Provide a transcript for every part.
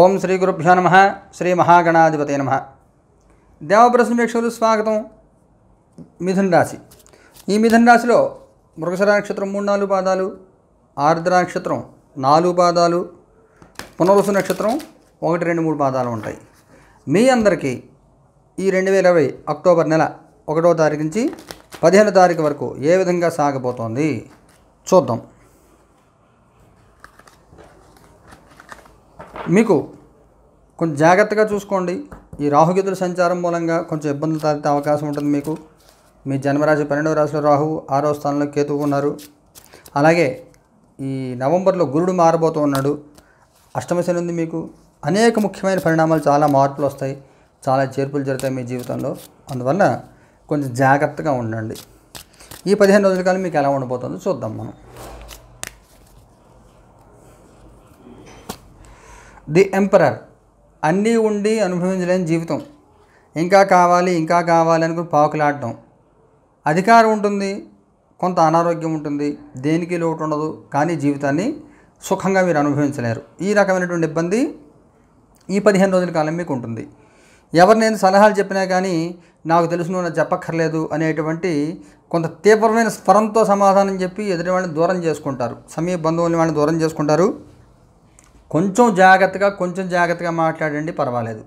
ఓం శ్రీ గురుభ్యో నమ శ్రీ మహాగణాధిపతి నమ దేవప్రశ్న వీక్షకులు స్వాగతం మిథున్ రాశి ఈ మిథున్ రాశిలో మృగశ నక్షత్రం మూడు నాలుగు పాదాలు ఆర్ద్ర నక్షత్రం నాలుగు పాదాలు పునరుసు నక్షత్రం ఒకటి రెండు మూడు పాదాలు ఉంటాయి మీ అందరికీ ఈ రెండు వేల ఇరవై అక్టోబర్ నెల ఒకటో తారీఖు నుంచి పదిహేను తారీఖు వరకు ఏ విధంగా సాగబోతోంది చూద్దాం మీకు కొంచెం జాగ్రత్తగా చూసుకోండి ఈ రాహుగతుల సంచారం మూలంగా కొంచెం ఇబ్బందులు తాగితే అవకాశం ఉంటుంది మీకు మీ జన్మరాశి పన్నెండవ రాశిలో రాహు ఆరో స్థానంలో కేతువు ఉన్నారు అలాగే ఈ నవంబర్లో గురుడు మారబోతూ ఉన్నాడు అష్టమశని ఉంది మీకు అనేక ముఖ్యమైన పరిణామాలు చాలా మార్పులు వస్తాయి చాలా చేర్పులు జరుగుతాయి మీ జీవితంలో అందువల్ల కొంచెం జాగ్రత్తగా ఉండండి ఈ పదిహేను రోజుల కాలం మీకు ఎలా ఉండబోతుందో చూద్దాం మనం ది ఎంపరర్ అన్నీ ఉండి అనుభవించలేని జీవితం ఇంకా కావాలి ఇంకా కావాలి అనుకుని పాకులాడటం అధికారం ఉంటుంది కొంత అనారోగ్యం ఉంటుంది దేనికి లోటు ఉండదు కానీ జీవితాన్ని సుఖంగా మీరు అనుభవించలేరు ఈ రకమైనటువంటి ఇబ్బంది ఈ పదిహేను రోజుల కాలం మీకు ఉంటుంది ఎవరు నేను సలహాలు చెప్పినా కానీ నాకు తెలుసు నాకు చెప్పక్కర్లేదు అనేటువంటి కొంత తీవ్రమైన స్వరంతో సమాధానం చెప్పి ఎదుటి వాళ్ళని దూరం చేసుకుంటారు సమీప బంధువుల్ని వాళ్ళని దూరం చేసుకుంటారు కొంచెం జాగ్రత్తగా కొంచెం జాగ్రత్తగా మాట్లాడండి పర్వాలేదు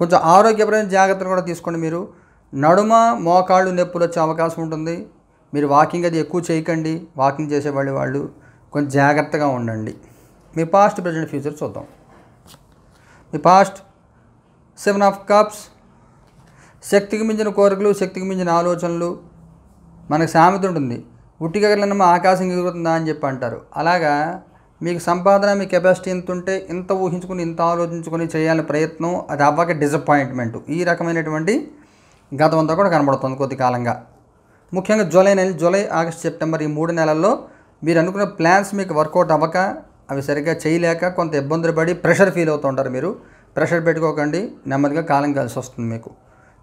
కొంచెం ఆరోగ్యపరమైన జాగ్రత్తలు కూడా తీసుకోండి మీరు నడుమ మోకాళ్ళు నొప్పులు వచ్చే అవకాశం ఉంటుంది మీరు వాకింగ్ అది ఎక్కువ చేయకండి వాకింగ్ చేసేవాళ్ళు వాళ్ళు కొంచెం జాగ్రత్తగా ఉండండి మీ పాస్ట్ ప్రజెంట్ ఫ్యూచర్ చూద్దాం మీ పాస్ట్ సెవెన్ ఆఫ్ కప్స్ శక్తికి మించిన కోరికలు శక్తికి మించిన ఆలోచనలు మనకు సామెత ఉంటుంది ఉట్టిగగలన్నమ్మ ఆకాశం ఎగురుతుందా అని చెప్పి అంటారు అలాగా మీకు సంపాదన మీ కెపాసిటీ ఎంత ఉంటే ఇంత ఊహించుకుని ఇంత ఆలోచించుకొని చేయాలని ప్రయత్నం అది అవ్వక డిసప్పాయింట్మెంట్ ఈ రకమైనటువంటి గతమంతా కూడా కనబడుతుంది కొద్ది కాలంగా ముఖ్యంగా జూలై నెల జూలై ఆగస్ట్ సెప్టెంబర్ ఈ మూడు నెలల్లో మీరు అనుకున్న ప్లాన్స్ మీకు వర్కౌట్ అవ్వక అవి సరిగ్గా చేయలేక కొంత ఇబ్బందులు పడి ప్రెషర్ ఫీల్ అవుతుంటారు మీరు ప్రెషర్ పెట్టుకోకండి నెమ్మదిగా కాలం కలిసి వస్తుంది మీకు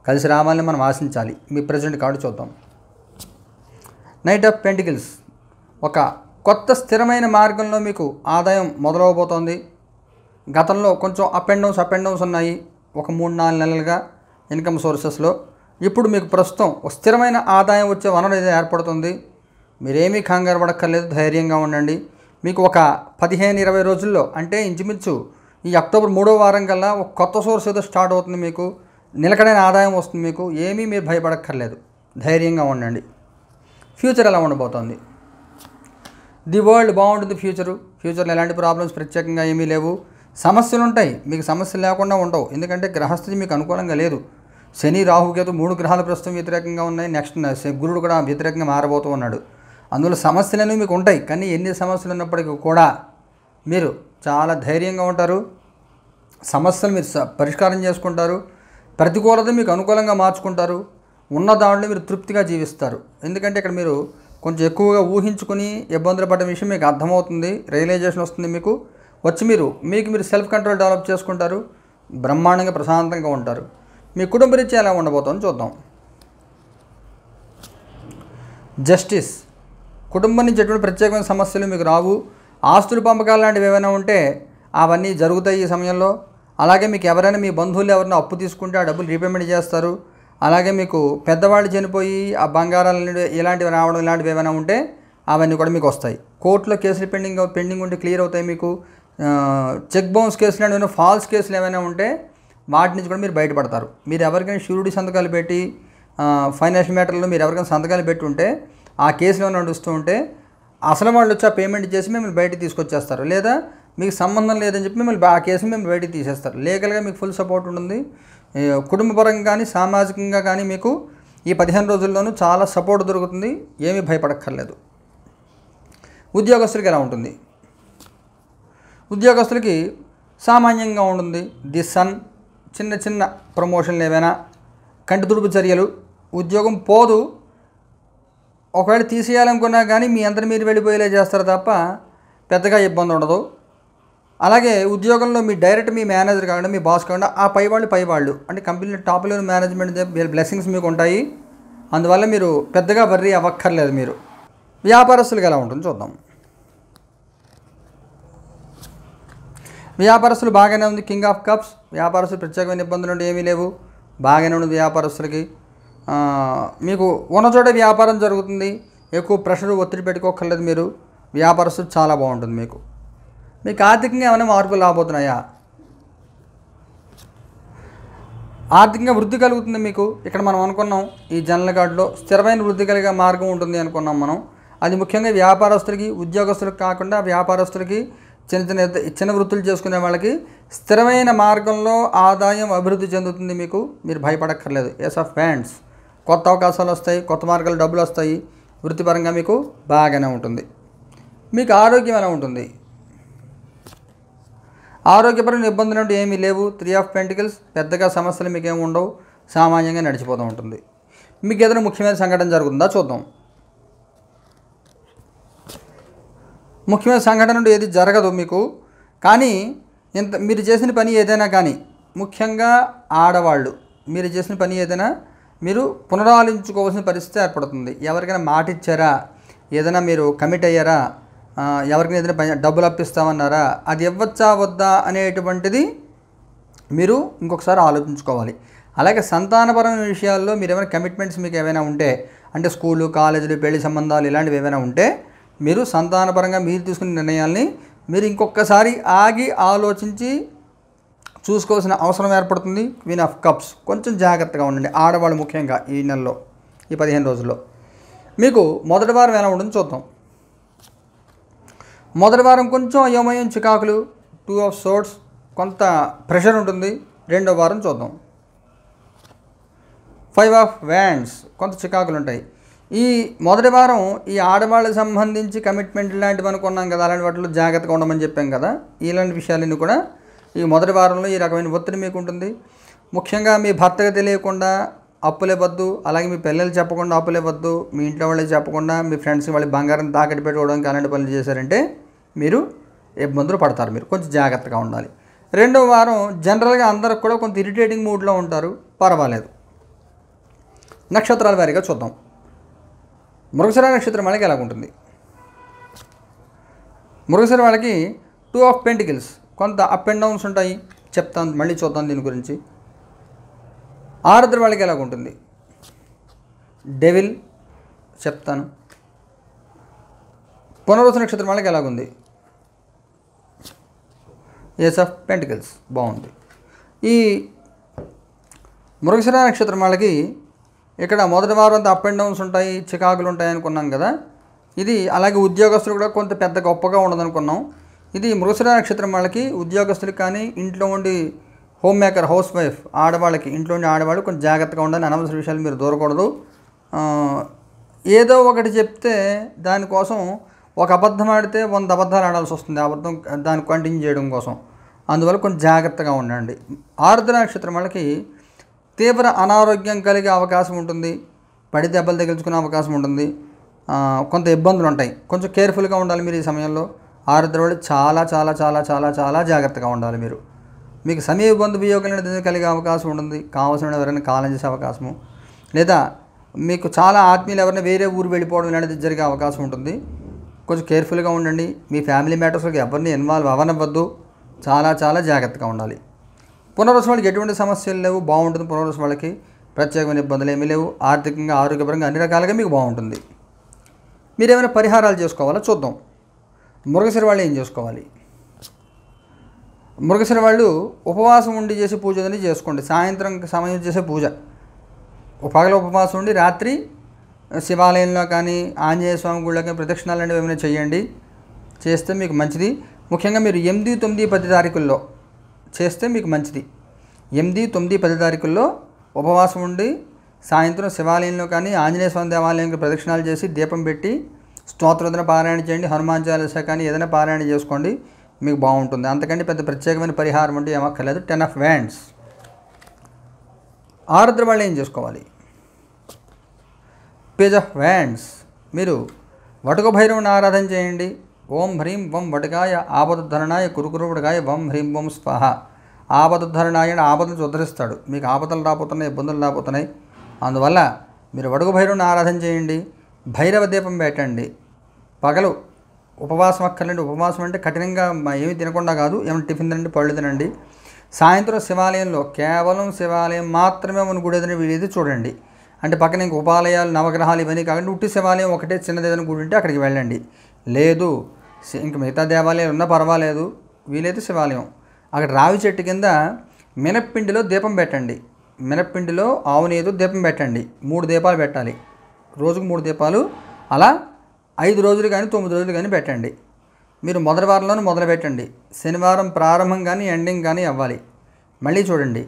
కలిసి రావాలని మనం ఆశించాలి మీ ప్రజెంట్ కార్డు చూద్దాం నైట్ ఆఫ్ పెంటికల్స్ ఒక కొత్త స్థిరమైన మార్గంలో మీకు ఆదాయం మొదలవబోతోంది గతంలో కొంచెం up and downs up and downs ఉన్నాయి ఒక మూడు నాలుగు నెలలుగా ఇన్కమ్ సోర్సెస్లో ఇప్పుడు మీకు ప్రస్తుతం ఒక స్థిరమైన ఆదాయం వచ్చే వనరు అయితే ఏర్పడుతుంది మీరేమీ కంగారు పడక్కర్లేదు ధైర్యంగా ఉండండి మీకు ఒక పదిహేను ఇరవై రోజుల్లో అంటే ఇంచుమించు ఈ అక్టోబర్ మూడో వారం కల్లా ఒక కొత్త సోర్స్ ఏదో స్టార్ట్ అవుతుంది మీకు నిలకడైన ఆదాయం వస్తుంది మీకు ఏమీ మీరు భయపడక్కర్లేదు ధైర్యంగా ఉండండి ఫ్యూచర్ ఎలా ఉండబోతోంది ది వరల్డ్ బాగుంటుంది ఫ్యూచరు ఫ్యూచర్లో ఎలాంటి ప్రాబ్లమ్స్ ప్రత్యేకంగా ఏమీ లేవు సమస్యలు ఉంటాయి మీకు సమస్యలు లేకుండా ఉండవు ఎందుకంటే గ్రహస్థితి మీకు అనుకూలంగా లేదు శని రాహుకేతు మూడు గ్రహాలు ప్రస్తుతం వ్యతిరేకంగా ఉన్నాయి నెక్స్ట్ గురుడు కూడా వ్యతిరేకంగా మారబోతూ ఉన్నాడు అందులో సమస్యలు అనేవి మీకు ఉంటాయి కానీ ఎన్ని సమస్యలు ఉన్నప్పటికీ కూడా మీరు చాలా ధైర్యంగా ఉంటారు సమస్యలు మీరు పరిష్కారం చేసుకుంటారు ప్రతికూలత మీకు అనుకూలంగా మార్చుకుంటారు ఉన్న దాంట్లో మీరు తృప్తిగా జీవిస్తారు ఎందుకంటే ఇక్కడ మీరు కొంచెం ఎక్కువగా ఊహించుకుని ఇబ్బందులు పడ్డ విషయం మీకు అర్థమవుతుంది రియలైజేషన్ వస్తుంది మీకు వచ్చి మీరు మీకు మీరు సెల్ఫ్ కంట్రోల్ డెవలప్ చేసుకుంటారు బ్రహ్మాండంగా ప్రశాంతంగా ఉంటారు మీ కుటుంబ రీత్యా ఎలా ఉండబోతుందో చూద్దాం జస్టిస్ కుటుంబం నుంచి ఎటువంటి ప్రత్యేకమైన సమస్యలు మీకు రావు ఆస్తుల పంపకాలు లాంటివి ఏమైనా ఉంటే అవన్నీ జరుగుతాయి ఈ సమయంలో అలాగే మీకు ఎవరైనా మీ బంధువులు ఎవరైనా అప్పు తీసుకుంటే ఆ డబ్బులు రీపేమెంట్ చేస్తారు అలాగే మీకు పెద్దవాళ్ళు చనిపోయి ఆ బంగారాలు ఇలాంటివి రావడం ఇలాంటివి ఏమైనా ఉంటే అవన్నీ కూడా మీకు వస్తాయి కోర్టులో కేసులు పెండింగ్ పెండింగ్ ఉంటే క్లియర్ అవుతాయి మీకు చెక్ బౌన్స్ కేసులు అంటే ఫాల్స్ కేసులు ఏమైనా ఉంటే వాటి నుంచి కూడా మీరు బయటపడతారు మీరు ఎవరికైనా షూరిటీ సంతకాలు పెట్టి ఫైనాన్షియల్ మ్యాటర్లో మీరు ఎవరికైనా సంతకాలు పెట్టి ఉంటే ఆ కేసులు ఏమైనా నడుస్తూ ఉంటే అసలు వాళ్ళు వచ్చి ఆ పేమెంట్ చేసి మిమ్మల్ని బయట తీసుకొచ్చేస్తారు లేదా మీకు సంబంధం లేదని చెప్పి మిమ్మల్ని ఆ కేసు మిమ్మల్ని బయటకు తీసేస్తారు లీగల్గా మీకు ఫుల్ సపోర్ట్ ఉంటుంది కుటుంబపరంగా కానీ సామాజికంగా కానీ మీకు ఈ పదిహేను రోజుల్లోనూ చాలా సపోర్ట్ దొరుకుతుంది ఏమీ భయపడక్కర్లేదు ఉద్యోగస్తులకి ఎలా ఉంటుంది ఉద్యోగస్తులకి సామాన్యంగా ఉంటుంది ది సన్ చిన్న చిన్న ప్రమోషన్లు ఏవైనా కంటితుడుపు చర్యలు ఉద్యోగం పోదు ఒకవేళ తీసేయాలనుకున్నా కానీ మీ అందరి మీరు వెళ్ళిపోయేలా చేస్తారు తప్ప పెద్దగా ఇబ్బంది ఉండదు అలాగే ఉద్యోగంలో మీ డైరెక్ట్ మీ మేనేజర్ కాకుండా మీ బాస్ కాకుండా ఆ పై వాళ్ళు పై వాళ్ళు అంటే కంపెనీలో టాప్ లెవెల్ మేనేజ్మెంట్ బ్లెస్సింగ్స్ మీకు ఉంటాయి అందువల్ల మీరు పెద్దగా వర్రీ అవ్వక్కర్లేదు మీరు వ్యాపారస్తులకు ఎలా ఉంటుంది చూద్దాం వ్యాపారస్తులు బాగానే ఉంది కింగ్ ఆఫ్ కప్స్ వ్యాపారస్తులు ప్రత్యేకమైన ఇబ్బందులు అంటే ఏమీ లేవు బాగానే ఉంది వ్యాపారస్తులకి మీకు ఉన్న చోట వ్యాపారం జరుగుతుంది ఎక్కువ ప్రెషర్ ఒత్తిడి పెట్టుకోకర్లేదు మీరు వ్యాపారస్తులు చాలా బాగుంటుంది మీకు మీకు ఆర్థికంగా ఏమైనా మార్పులు రాబోతున్నాయా ఆర్థికంగా వృద్ధి కలుగుతుంది మీకు ఇక్కడ మనం అనుకున్నాం ఈ జనరల్ కార్డులో స్థిరమైన వృద్ధి కలిగే మార్గం ఉంటుంది అనుకున్నాం మనం అది ముఖ్యంగా వ్యాపారస్తులకి ఉద్యోగస్తులకు కాకుండా వ్యాపారస్తులకి చిన్న చిన్న చిన్న వృత్తులు చేసుకునే వాళ్ళకి స్థిరమైన మార్గంలో ఆదాయం అభివృద్ధి చెందుతుంది మీకు మీరు భయపడక్కర్లేదు ఎస్ ఆఫ్ ఫ్యాండ్స్ కొత్త అవకాశాలు వస్తాయి కొత్త మార్గాలు డబ్బులు వస్తాయి వృత్తిపరంగా మీకు బాగానే ఉంటుంది మీకు ఆరోగ్యం ఎలా ఉంటుంది ఆరోగ్యపరమైన ఇబ్బందులు అంటే ఏమీ లేవు త్రీ ఆఫ్ పెంటికల్స్ పెద్దగా సమస్యలు మీకేమి ఉండవు సామాన్యంగా నడిచిపోతూ ఉంటుంది మీకు ఏదైనా ముఖ్యమైన సంఘటన జరుగుతుందా చూద్దాం ముఖ్యమైన సంఘటన ఏది జరగదు మీకు కానీ ఇంత మీరు చేసిన పని ఏదైనా కానీ ముఖ్యంగా ఆడవాళ్ళు మీరు చేసిన పని ఏదైనా మీరు పునరాలించుకోవాల్సిన పరిస్థితి ఏర్పడుతుంది ఎవరికైనా మాటిచ్చారా ఏదైనా మీరు కమిట్ అయ్యారా ఎవరికైనా ఏదైనా డబ్బులు అప్పిస్తామన్నారా అది ఇవ్వచ్చా వద్దా అనేటువంటిది మీరు ఇంకొకసారి ఆలోచించుకోవాలి అలాగే సంతానపరమైన విషయాల్లో మీరు ఏమైనా కమిట్మెంట్స్ మీకు ఏమైనా ఉంటే అంటే స్కూలు కాలేజీలు పెళ్లి సంబంధాలు ఇలాంటివి ఏమైనా ఉంటే మీరు సంతానపరంగా మీరు తీసుకునే నిర్ణయాల్ని మీరు ఇంకొకసారి ఆగి ఆలోచించి చూసుకోవాల్సిన అవసరం ఏర్పడుతుంది క్వీన్ ఆఫ్ కప్స్ కొంచెం జాగ్రత్తగా ఉండండి ఆడవాళ్ళు ముఖ్యంగా ఈ నెలలో ఈ పదిహేను రోజుల్లో మీకు మొదటి వారం ఎలా ఉంటుందో చూద్దాం మొదటి వారం కొంచెం అయోమయం చికాకులు టూ ఆఫ్ సోర్ట్స్ కొంత ప్రెషర్ ఉంటుంది రెండో వారం చూద్దాం ఫైవ్ ఆఫ్ వ్యాండ్స్ కొంత చికాకులు ఉంటాయి ఈ మొదటి వారం ఈ ఆడవాళ్ళకి సంబంధించి కమిట్మెంట్ లాంటివి అనుకున్నాం కదా అలాంటి వాటిలో జాగ్రత్తగా ఉండమని చెప్పాం కదా ఇలాంటి విషయాలన్నీ కూడా ఈ మొదటి వారంలో ఈ రకమైన ఒత్తిడి మీకు ఉంటుంది ముఖ్యంగా మీ భర్తకు తెలియకుండా అప్పులేవద్దు అలాగే మీ పిల్లలు చెప్పకుండా అప్పులేవద్దు మీ ఇంట్లో వాళ్ళే చెప్పకుండా మీ ఫ్రెండ్స్ వాళ్ళు బంగారం తాకట్టు పెట్టుకోవడానికి అలాంటి పనులు చేశారంటే మీరు ఇబ్బందులు పడతారు మీరు కొంచెం జాగ్రత్తగా ఉండాలి రెండో వారం జనరల్గా అందరికి కూడా కొంత ఇరిటేటింగ్ మూడ్లో ఉంటారు పర్వాలేదు నక్షత్రాల వారిగా చూద్దాం మృగశిర నక్షత్రం వాళ్ళకి ఎలా ఉంటుంది మృగశిర వాళ్ళకి టూ ఆఫ్ పెంటికల్స్ కొంత అప్ అండ్ డౌన్స్ ఉంటాయి చెప్తాను మళ్ళీ చూద్దాం దీని గురించి ఆరుద్ర వాళ్ళకి ఎలాగ ఉంటుంది డెవిల్ చెప్తాను పునరుస నక్షత్రం వాళ్ళకి ఎలాగుంది ఎస్ ఆఫ్ పెంటికల్స్ బాగుంది ఈ మృగశిరా నక్షత్రం వాళ్ళకి ఇక్కడ మొదటి వారం అంతా అప్ అండ్ డౌన్స్ ఉంటాయి చికాకులు ఉంటాయి అనుకున్నాం కదా ఇది అలాగే ఉద్యోగస్తులు కూడా కొంత పెద్ద గొప్పగా ఉండదనుకున్నాం ఇది మృగశిరా నక్షత్రం వాళ్ళకి ఉద్యోగస్తులకు కానీ ఇంట్లో ఉండి హోమ్ మేకర్ హౌస్ వైఫ్ ఆడవాళ్ళకి ఇంట్లోని ఆడవాళ్ళు కొంచెం జాగ్రత్తగా ఉండాలి అనవసర విషయాలు మీరు దూరకూడదు ఏదో ఒకటి చెప్తే దానికోసం ఒక అబద్ధం ఆడితే వంద అబద్ధాలు ఆడాల్సి వస్తుంది అబద్ధం దాన్ని కంటిన్యూ చేయడం కోసం అందువల్ల కొంచెం జాగ్రత్తగా ఉండండి ఆరుద్ర నక్షత్రం వాళ్ళకి తీవ్ర అనారోగ్యం కలిగే అవకాశం ఉంటుంది పడి దెబ్బలు తగిలించుకునే అవకాశం ఉంటుంది కొంత ఇబ్బందులు ఉంటాయి కొంచెం కేర్ఫుల్గా ఉండాలి మీరు ఈ సమయంలో ఆరుద్ర వాళ్ళు చాలా చాలా చాలా చాలా చాలా జాగ్రత్తగా ఉండాలి మీరు మీకు సమీప బంధు వియోగం కలిగే అవకాశం ఉంటుంది కావాల్సిన ఎవరైనా కాలం చేసే అవకాశము లేదా మీకు చాలా ఆత్మీయులు ఎవరైనా వేరే ఊరు వెళ్ళిపోవడం ఇలాంటిది జరిగే అవకాశం ఉంటుంది కొంచెం కేర్ఫుల్గా ఉండండి మీ ఫ్యామిలీ మ్యాటర్స్లోకి ఎవరిని ఇన్వాల్వ్ అవ్వనవ్వద్దు చాలా చాలా జాగ్రత్తగా ఉండాలి పునర్వసం వాళ్ళకి ఎటువంటి సమస్యలు లేవు బాగుంటుంది పునర్వసం వాళ్ళకి ప్రత్యేకమైన ఇబ్బందులు ఏమీ లేవు ఆర్థికంగా ఆరోగ్యపరంగా అన్ని రకాలుగా మీకు బాగుంటుంది మీరు ఏమైనా పరిహారాలు చేసుకోవాలో చూద్దాం మృగశిర వాళ్ళు ఏం చేసుకోవాలి మురగసిన వాళ్ళు ఉపవాసం ఉండి చేసే పూజ అనేది చేసుకోండి సాయంత్రం సమయం చేసే పూజ పగల ఉపవాసం ఉండి రాత్రి శివాలయంలో కానీ ఆంజనేయ స్వామి గుళ్ళో కానీ ప్రదక్షిణాలు అనేవి ఏమైనా చేయండి చేస్తే మీకు మంచిది ముఖ్యంగా మీరు ఎనిమిది తొమ్మిది పది తారీఖుల్లో చేస్తే మీకు మంచిది ఎనిమిది తొమ్మిది పది తారీఖుల్లో ఉపవాసం ఉండి సాయంత్రం శివాలయంలో కానీ ఆంజనేయ స్వామి దేవాలయంకి ప్రదక్షిణాలు చేసి దీపం పెట్టి స్తోత్రోదన పారాయణ చేయండి హనుమాన్ చాలీసా కానీ ఏదైనా పారాయణ చేసుకోండి మీకు బాగుంటుంది అంతకంటే పెద్ద ప్రత్యేకమైన పరిహారం అంటే ఏమక్కర్లేదు టెన్ ఆఫ్ వ్యాండ్స్ ఆరుద్ర వాళ్ళు ఏం చేసుకోవాలి పేజ్ ఆఫ్ వ్యాండ్స్ మీరు వటుక భైరవుని ఆరాధన చేయండి ఓం హ్రీం వం వటకాయ కురుకురు కురుకురువటకాయ వం హ్రీం వం స్వాహ ఆపదుద్ధరణాయ ఆపదను ఉద్ధరిస్తాడు మీకు ఆపదలు రాబోతున్నాయి ఇబ్బందులు రాబోతున్నాయి అందువల్ల మీరు వడుగు భైరవుని ఆరాధన చేయండి భైరవ దీపం పెట్టండి పగలు ఉపవాసం అక్కర్లేండి ఉపవాసం అంటే కఠినంగా ఏమి తినకుండా కాదు ఏమైనా టిఫిన్ తినండి పళ్ళు తినండి సాయంత్రం శివాలయంలో కేవలం శివాలయం మాత్రమే మనం గుడి ఏదైనా వీడేది చూడండి అంటే పక్కన ఇంక ఉపాలయాలు నవగ్రహాలు ఇవన్నీ కాకుండా ఉట్టి శివాలయం ఒకటే చిన్నది ఏదైనా గుడి ఉంటే అక్కడికి వెళ్ళండి లేదు ఇంక మిగతా దేవాలయాలు ఉన్నా పర్వాలేదు వీలైతే శివాలయం అక్కడ రావి చెట్టు కింద మినప్పిండిలో దీపం పెట్టండి మినప్పిండిలో ఆవునేదో దీపం పెట్టండి మూడు దీపాలు పెట్టాలి రోజుకు మూడు దీపాలు అలా ఐదు రోజులు కానీ తొమ్మిది రోజులు కానీ పెట్టండి మీరు మొదటి వారంలోనే మొదలు పెట్టండి శనివారం ప్రారంభం కానీ ఎండింగ్ కానీ అవ్వాలి మళ్ళీ చూడండి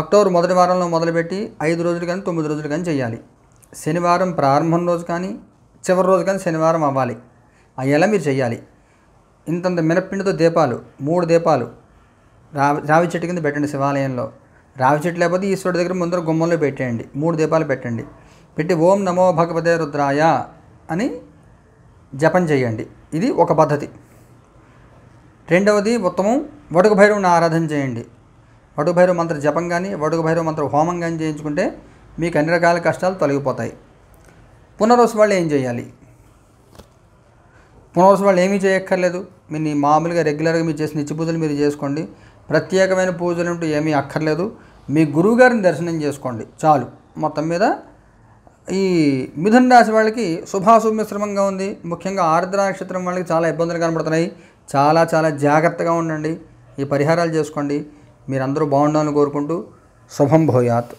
అక్టోబర్ మొదటి వారంలో మొదలుపెట్టి ఐదు రోజులు కానీ తొమ్మిది రోజులు కానీ చేయాలి శనివారం ప్రారంభం రోజు కానీ చివరి రోజు కానీ శనివారం అవ్వాలి అయ్యేలా మీరు చేయాలి ఇంతంత మినప్పిండితో దీపాలు మూడు దీపాలు రావి రావి చెట్టు కింద పెట్టండి శివాలయంలో రావి చెట్టు లేకపోతే ఈశ్వరుడి దగ్గర ముందర గుమ్మంలో పెట్టేయండి మూడు దీపాలు పెట్టండి పెట్టి ఓం నమో భగవతే రుద్రాయ అని జపం చేయండి ఇది ఒక పద్ధతి రెండవది ఉత్తమం వడుగు భైరవుని ఆరాధన చేయండి వడుగు భైరవ మంత్ర జపం కానీ వడుగు భైరవ మంత్ర హోమం కానీ చేయించుకుంటే మీకు అన్ని రకాల కష్టాలు తొలగిపోతాయి పునర్వసు వాళ్ళు ఏం చేయాలి పునర్వసు వాళ్ళు ఏమీ చేయక్కర్లేదు మీ మామూలుగా రెగ్యులర్గా మీరు చేసిన నిత్య పూజలు మీరు చేసుకోండి ప్రత్యేకమైన పూజలు ఏమీ అక్కర్లేదు మీ గురువుగారిని దర్శనం చేసుకోండి చాలు మొత్తం మీద ఈ మిథున రాశి వాళ్ళకి మిశ్రమంగా ఉంది ముఖ్యంగా ఆర్ద్ర నక్షత్రం వాళ్ళకి చాలా ఇబ్బందులు కనబడుతున్నాయి చాలా చాలా జాగ్రత్తగా ఉండండి ఈ పరిహారాలు చేసుకోండి మీరందరూ బాగుండాలని కోరుకుంటూ శుభం భూయాత్